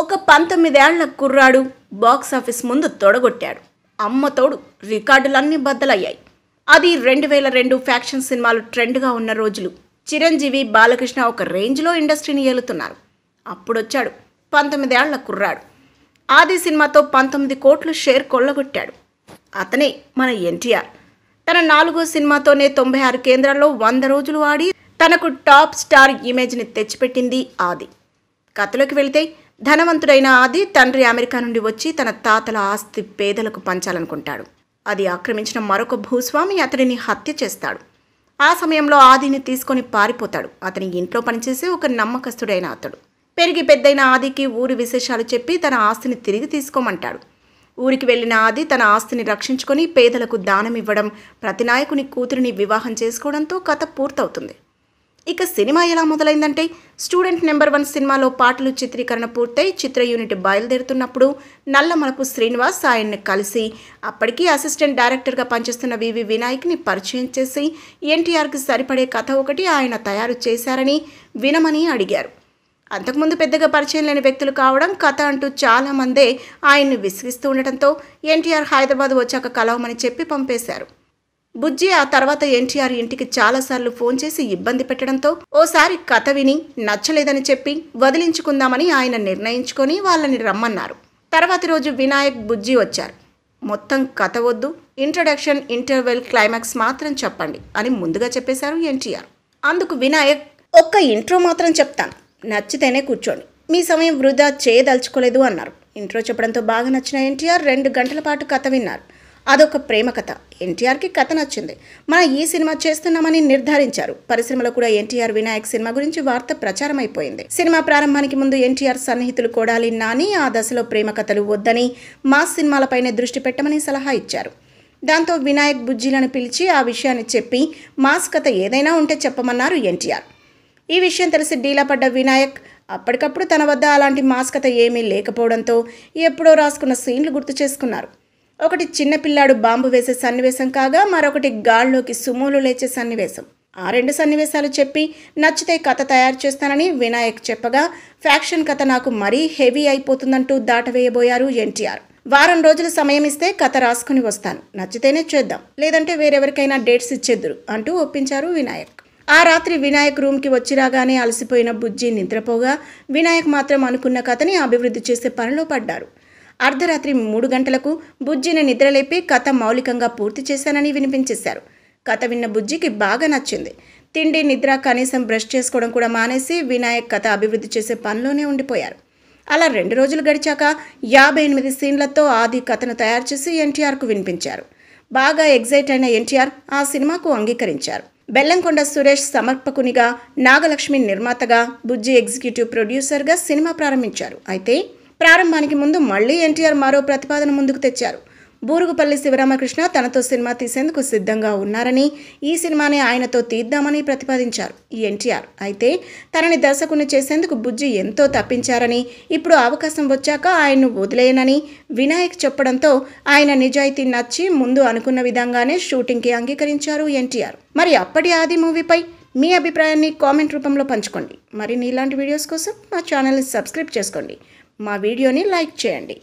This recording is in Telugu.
ఒక పంతొమ్మిదేళ్ల కుర్రాడు బాక్స్ ఆఫీస్ ముందు తొడగొట్టాడు అమ్మతోడు రికార్డులన్నీ బద్దలయ్యాయి అది రెండు వేల రెండు ఫ్యాక్షన్ సినిమాలు ట్రెండ్గా ఉన్న రోజులు చిరంజీవి బాలకృష్ణ ఒక రేంజ్లో ఇండస్ట్రీని ఏలుతున్నారు అప్పుడొచ్చాడు పంతొమ్మిదేళ్ల కుర్రాడు ఆది సినిమాతో పంతొమ్మిది కోట్లు షేర్ కొల్లగొట్టాడు అతనే మన ఎన్టీఆర్ తన నాలుగో సినిమాతోనే తొంభై ఆరు కేంద్రాల్లో వంద రోజులు ఆడి తనకు టాప్ స్టార్ ఇమేజ్ని తెచ్చిపెట్టింది ఆది కథలోకి వెళితే ధనవంతుడైన ఆది తండ్రి అమెరికా నుండి వచ్చి తన తాతల ఆస్తి పేదలకు పంచాలనుకుంటాడు అది ఆక్రమించిన మరొక భూస్వామి అతడిని హత్య చేస్తాడు ఆ సమయంలో ఆదిని తీసుకొని పారిపోతాడు అతని ఇంట్లో పనిచేసే ఒక నమ్మకస్తుడైన అతడు పెరిగి పెద్దైన ఆదికి ఊరి విశేషాలు చెప్పి తన ఆస్తిని తిరిగి తీసుకోమంటాడు ఊరికి వెళ్ళిన ఆది తన ఆస్తిని రక్షించుకొని పేదలకు దానం ఇవ్వడం ప్రతినాయకుని కూతురిని వివాహం చేసుకోవడంతో కథ పూర్తవుతుంది ఇక సినిమా ఎలా మొదలైందంటే స్టూడెంట్ నెంబర్ వన్ సినిమాలో పాటలు చిత్రీకరణ పూర్తయి చిత్ర యూనిట్ బయలుదేరుతున్నప్పుడు నల్లమలపు శ్రీనివాస్ ఆయన్ని కలిసి అప్పటికీ అసిస్టెంట్ డైరెక్టర్గా పనిచేస్తున్న వివి వినాయక్ని పరిచయం చేసి ఎన్టీఆర్కి సరిపడే కథ ఒకటి ఆయన తయారు చేశారని వినమని అడిగారు అంతకుముందు పెద్దగా పరిచయం లేని వ్యక్తులు కావడం కథ అంటూ చాలామందే ఆయన్ని విసిగిస్తూ ఉండటంతో ఎన్టీఆర్ హైదరాబాద్ వచ్చాక కలవమని చెప్పి పంపేశారు బుజ్జి ఆ తర్వాత ఎన్టీఆర్ ఇంటికి చాలాసార్లు ఫోన్ చేసి ఇబ్బంది పెట్టడంతో ఓసారి కథ విని నచ్చలేదని చెప్పి వదిలించుకుందామని ఆయన నిర్ణయించుకొని వాళ్ళని రమ్మన్నారు తర్వాతి రోజు వినాయక్ బుజ్జి వచ్చారు మొత్తం కథ వద్దు ఇంట్రడక్షన్ ఇంటర్వెల్ క్లైమాక్స్ మాత్రం చెప్పండి అని ముందుగా చెప్పేశారు ఎన్టీఆర్ అందుకు వినాయక్ ఒక్క ఇంట్రో మాత్రం చెప్తాను నచ్చితేనే కూర్చోండి మీ సమయం వృధా చేయదలుచుకోలేదు అన్నారు ఇంట్రో చెప్పడంతో బాగా నచ్చిన ఎన్టీఆర్ రెండు గంటల పాటు కథ విన్నారు అదొక ప్రేమ కథ ఎన్టీఆర్కి కథ నచ్చింది మనం ఈ సినిమా చేస్తున్నామని నిర్ధారించారు పరిశ్రమలో కూడా ఎన్టీఆర్ వినాయక్ సినిమా గురించి వార్త ప్రచారం అయిపోయింది సినిమా ప్రారంభానికి ముందు ఎన్టీఆర్ సన్నిహితులు కోడాలి నాని ఆ దశలో ప్రేమ కథలు వద్దని మా సినిమాలపైనే దృష్టి పెట్టమని సలహా ఇచ్చారు దాంతో వినాయక్ బుజ్జీలను పిలిచి ఆ విషయాన్ని చెప్పి మాస్ కథ ఏదైనా ఉంటే చెప్పమన్నారు ఎన్టీఆర్ ఈ విషయం తెలిసి డీలా పడ్డ వినాయక్ అప్పటికప్పుడు తన వద్ద అలాంటి మాస్ కథ ఏమీ లేకపోవడంతో ఎప్పుడో రాసుకున్న సీన్లు గుర్తు చేసుకున్నారు ఒకటి చిన్నపిల్లాడు బాంబు వేసే సన్నివేశం కాగా మరొకటి గాల్లోకి సుమోలు లేచే సన్నివేశం ఆ రెండు సన్నివేశాలు చెప్పి నచ్చితే కథ తయారు చేస్తానని వినాయక్ చెప్పగా ఫ్యాక్షన్ కథ నాకు మరీ హెవీ అయిపోతుందంటూ దాటవేయబోయారు ఎన్టీఆర్ వారం రోజులు సమయం ఇస్తే కథ రాసుకుని వస్తాను నచ్చితేనే చేద్దాం లేదంటే వేరెవరికైనా డేట్స్ ఇచ్చేద్దురు అంటూ ఒప్పించారు వినాయక్ ఆ రాత్రి వినాయక్ రూమ్కి వచ్చి రాగానే అలసిపోయిన బుజ్జి నిద్రపోగా వినాయక్ మాత్రం అనుకున్న కథని అభివృద్ధి చేసే పనిలో పడ్డారు అర్ధరాత్రి మూడు గంటలకు బుజ్జిని నిద్రలేపి కథ మౌలికంగా పూర్తి చేశానని వినిపించేశారు కథ విన్న బుజ్జికి బాగా నచ్చింది తిండి నిద్ర కనీసం బ్రష్ చేసుకోవడం కూడా మానేసి వినాయక్ కథ అభివృద్ధి చేసే పనిలోనే ఉండిపోయారు అలా రెండు రోజులు గడిచాక యాభై ఎనిమిది సీన్లతో ఆది కథను తయారు చేసి ఎన్టీఆర్కు వినిపించారు బాగా ఎగ్జైట్ అయిన ఎన్టీఆర్ ఆ సినిమాకు అంగీకరించారు బెల్లంకొండ సురేష్ సమర్పకునిగా నాగలక్ష్మి నిర్మాతగా బుజ్జి ఎగ్జిక్యూటివ్ ప్రొడ్యూసర్గా సినిమా ప్రారంభించారు అయితే ప్రారంభానికి ముందు మళ్లీ ఎన్టీఆర్ మరో ప్రతిపాదన ముందుకు తెచ్చారు బూరుగుపల్లి శివరామకృష్ణ తనతో సినిమా తీసేందుకు సిద్ధంగా ఉన్నారని ఈ సినిమాని ఆయనతో తీద్దామని ప్రతిపాదించారు ఎన్టీఆర్ అయితే తనని దర్శకుని చేసేందుకు బుజ్జి ఎంతో తప్పించారని ఇప్పుడు అవకాశం వచ్చాక ఆయన్ను వదిలేయనని వినాయక్ చెప్పడంతో ఆయన నిజాయితీ నచ్చి ముందు అనుకున్న విధంగానే షూటింగ్కి అంగీకరించారు ఎన్టీఆర్ మరి అప్పటి ఆది మూవీపై మీ అభిప్రాయాన్ని కామెంట్ రూపంలో పంచుకోండి మరి నీలాంటి వీడియోస్ కోసం మా ఛానల్ని సబ్స్క్రైబ్ చేసుకోండి మా వీడియోని లైక్ చేయండి